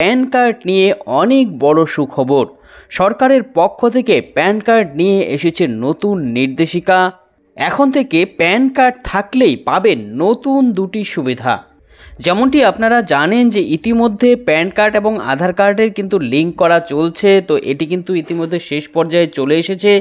pan card নিয়ে অনেক বড় সুখবর সরকারের পক্ষ থেকে প্যান কার্ড নিয়ে এসেছে নতুন নির্দেশিকা এখন থেকে প্যান কার্ড থাকলেই পাবেন নতুন দুটি সুবিধা যেমনটি আপনারা জানেন যে ইতিমধ্যে প্যান কার্ড এবং আধার কার্ডের কিন্তু লিঙ্ক করা চলছে তো এটি কিন্তু ইতিমধ্যে শেষ পর্যায়ে চলে এসেছে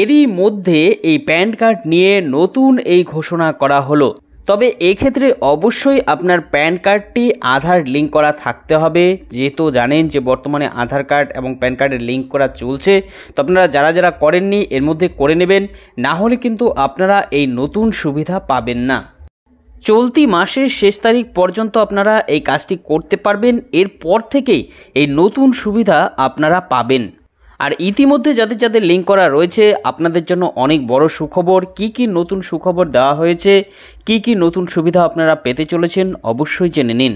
এরই মধ্যে এই প্যান কার্ড নিয়ে নতুন এই ঘোষণা করা হলো তবে এক্ষেত্রে অবশ্যই আপনার প্যান কার্ডটি আধার লিঙ্ক করা থাকতে হবে যেহেতু জানেন যে বর্তমানে আধার কার্ড এবং প্যান কার্ডের লিঙ্ক করা চলছে তো আপনারা যারা যারা করেননি এর মধ্যে করে নেবেন না হলে কিন্তু আপনারা এই নতুন সুবিধা পাবেন না চলতি মাসের শেষ তারিখ পর্যন্ত আপনারা এই কাজটি করতে পারবেন এরপর থেকেই এই নতুন সুবিধা আপনারা পাবেন আর ইতিমধ্যে যাদের যাদের লিঙ্ক করা রয়েছে আপনাদের জন্য অনেক বড় সুখবর কি কি নতুন সুখবর দেওয়া হয়েছে কি কি নতুন সুবিধা আপনারা পেতে চলেছেন অবশ্যই জেনে নিন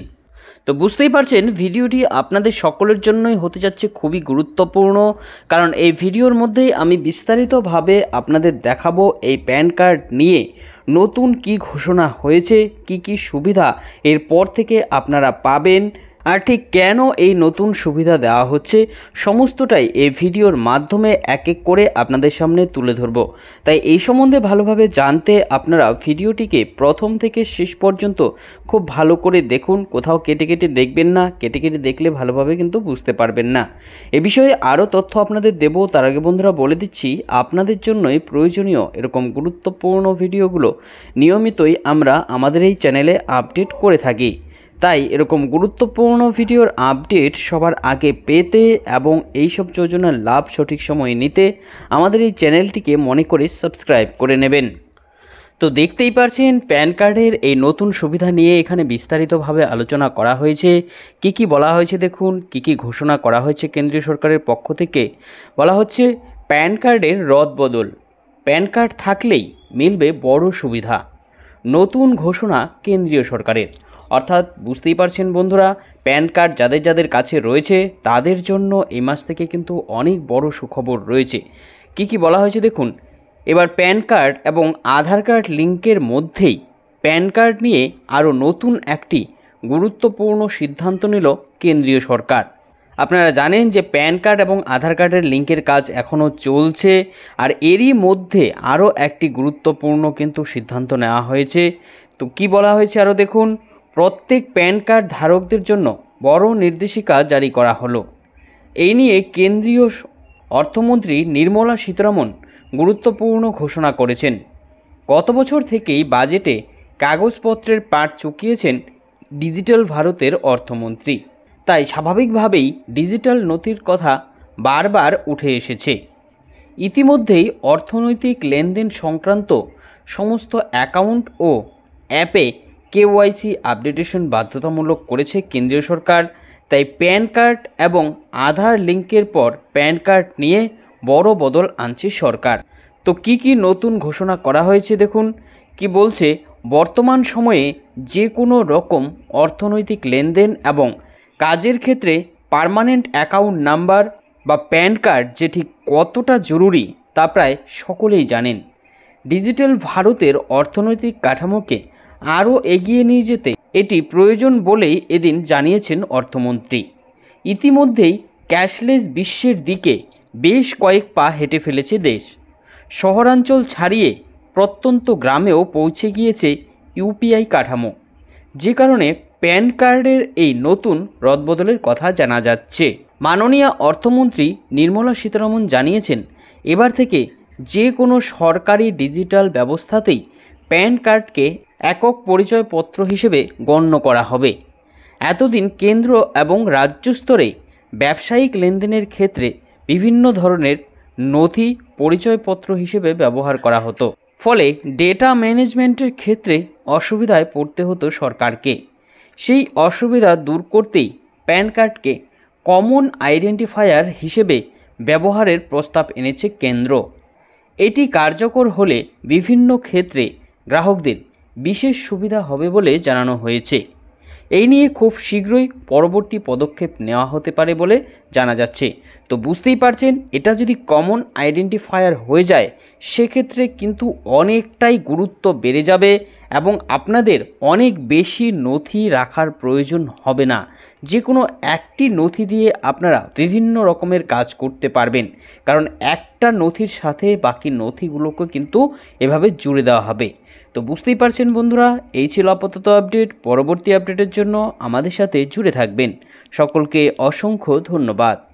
তো বুঝতেই পারছেন ভিডিওটি আপনাদের সকলের জন্যই হতে যাচ্ছে খুবই গুরুত্বপূর্ণ কারণ এই ভিডিওর মধ্যেই আমি বিস্তারিতভাবে আপনাদের দেখাবো এই প্যান কার্ড নিয়ে নতুন কি ঘোষণা হয়েছে কি কি সুবিধা এরপর থেকে আপনারা পাবেন আর ঠিক কেন এই নতুন সুবিধা দেওয়া হচ্ছে সমস্তটাই এই ভিডিওর মাধ্যমে এক এক করে আপনাদের সামনে তুলে ধরব তাই এই সম্বন্ধে ভালোভাবে জানতে আপনারা ভিডিওটিকে প্রথম থেকে শেষ পর্যন্ত খুব ভালো করে দেখুন কোথাও কেটে কেটে দেখবেন না কেটে কেটে দেখলে ভালোভাবে কিন্তু বুঝতে পারবেন না এ বিষয়ে আরও তথ্য আপনাদের দেব তার আগে বন্ধুরা বলে দিচ্ছি আপনাদের জন্যই প্রয়োজনীয় এরকম গুরুত্বপূর্ণ ভিডিওগুলো নিয়মিতই আমরা আমাদের এই চ্যানেলে আপডেট করে থাকি তাই এরকম গুরুত্বপূর্ণ ভিডিওর আপডেট সবার আগে পেতে এবং এইসব যোজনার লাভ সঠিক সময়ে নিতে আমাদের এই চ্যানেলটিকে মনে করে সাবস্ক্রাইব করে নেবেন তো দেখতেই পারছেন প্যান কার্ডের এই নতুন সুবিধা নিয়ে এখানে বিস্তারিতভাবে আলোচনা করা হয়েছে কি কি বলা হয়েছে দেখুন কি কি ঘোষণা করা হয়েছে কেন্দ্রীয় সরকারের পক্ষ থেকে বলা হচ্ছে প্যান কার্ডের রদ বদল প্যান কার্ড থাকলেই মিলবে বড় সুবিধা নতুন ঘোষণা কেন্দ্রীয় সরকারের অর্থাৎ বুঝতেই পারছেন বন্ধুরা প্যান কার্ড যাদের যাদের কাছে রয়েছে তাদের জন্য এই মাস থেকে কিন্তু অনেক বড় সুখবর রয়েছে কি কি বলা হয়েছে দেখুন এবার প্যান কার্ড এবং আধার কার্ড লিঙ্কের মধ্যেই প্যান কার্ড নিয়ে আরও নতুন একটি গুরুত্বপূর্ণ সিদ্ধান্ত নিল কেন্দ্রীয় সরকার আপনারা জানেন যে প্যান কার্ড এবং আধার কার্ডের লিঙ্কের কাজ এখনও চলছে আর এরই মধ্যে আরও একটি গুরুত্বপূর্ণ কিন্তু সিদ্ধান্ত নেওয়া হয়েছে তো কি বলা হয়েছে আরও দেখুন প্রত্যেক প্যান কার্ড ধারকদের জন্য বড় নির্দেশিকা জারি করা হলো এই নিয়ে কেন্দ্রীয় অর্থমন্ত্রী নির্মলা সীতারমন গুরুত্বপূর্ণ ঘোষণা করেছেন গত বছর থেকেই বাজেটে কাগজপত্রের পাঠ চুকিয়েছেন ডিজিটাল ভারতের অর্থমন্ত্রী তাই স্বাভাবিকভাবেই ডিজিটাল নথির কথা বারবার উঠে এসেছে ইতিমধ্যেই অর্থনৈতিক লেনদেন সংক্রান্ত সমস্ত অ্যাকাউন্ট ও অ্যাপে কেওয়াইসি আপডেটেশন বাধ্যতামূলক করেছে কেন্দ্রীয় সরকার তাই প্যান কার্ড এবং আধার লিঙ্কের পর প্যান কার্ড নিয়ে বড় বদল আনছে সরকার তো কি কি নতুন ঘোষণা করা হয়েছে দেখুন কি বলছে বর্তমান সময়ে যে কোনো রকম অর্থনৈতিক লেনদেন এবং কাজের ক্ষেত্রে পারমানেন্ট অ্যাকাউন্ট নাম্বার বা প্যান কার্ড যেটি কতটা জরুরি তা প্রায় সকলেই জানেন ডিজিটাল ভারতের অর্থনৈতিক কাঠামোকে আরও এগিয়ে নিয়ে যেতে এটি প্রয়োজন বলেই এদিন জানিয়েছেন অর্থমন্ত্রী ইতিমধ্যেই ক্যাশলেস বিশ্বের দিকে বেশ কয়েক পা হেঁটে ফেলেছে দেশ শহরাঞ্চল ছাড়িয়ে প্রত্যন্ত গ্রামেও পৌঁছে গিয়েছে ইউপিআই কাঠামো যে কারণে প্যান কার্ডের এই নতুন রদবদলের কথা জানা যাচ্ছে মাননীয় অর্থমন্ত্রী নির্মলা সীতারমন জানিয়েছেন এবার থেকে যে কোনো সরকারি ডিজিটাল ব্যবস্থাতেই প্যান কার্ডকে একক পরিচয়পত্র হিসেবে গণ্য করা হবে এতদিন কেন্দ্র এবং রাজ্য স্তরে ব্যবসায়িক লেনদেনের ক্ষেত্রে বিভিন্ন ধরনের নথি পরিচয়পত্র হিসেবে ব্যবহার করা হতো ফলে ডেটা ম্যানেজমেন্টের ক্ষেত্রে অসুবিধায় পড়তে হতো সরকারকে সেই অসুবিধা দূর করতেই প্যান কার্ডকে কমন আইডেন্টিফায়ার হিসেবে ব্যবহারের প্রস্তাব এনেছে কেন্দ্র এটি কার্যকর হলে বিভিন্ন ক্ষেত্রে গ্রাহকদের বিশেষ সুবিধা হবে বলে জানানো হয়েছে এই নিয়ে খুব শীঘ্রই পরবর্তী পদক্ষেপ নেওয়া হতে পারে বলে জানা যাচ্ছে তো বুঝতেই পারছেন এটা যদি কমন আইডেন্টিফায়ার হয়ে যায় সেক্ষেত্রে কিন্তু অনেকটাই গুরুত্ব বেড়ে যাবে এবং আপনাদের অনেক বেশি নথি রাখার প্রয়োজন হবে না যে কোনো একটি নথি দিয়ে আপনারা বিভিন্ন রকমের কাজ করতে পারবেন কারণ একটা নথির সাথে বাকি নথিগুলোকে কিন্তু এভাবে জুড়ে দেওয়া হবে তো বুঝতেই পারছেন বন্ধুরা এই ছিল আপাতত আপডেট পরবর্তী আপডেটের জন্য আমাদের সাথে জুড়ে থাকবেন সকলকে অসংখ্য ধন্যবাদ sahabat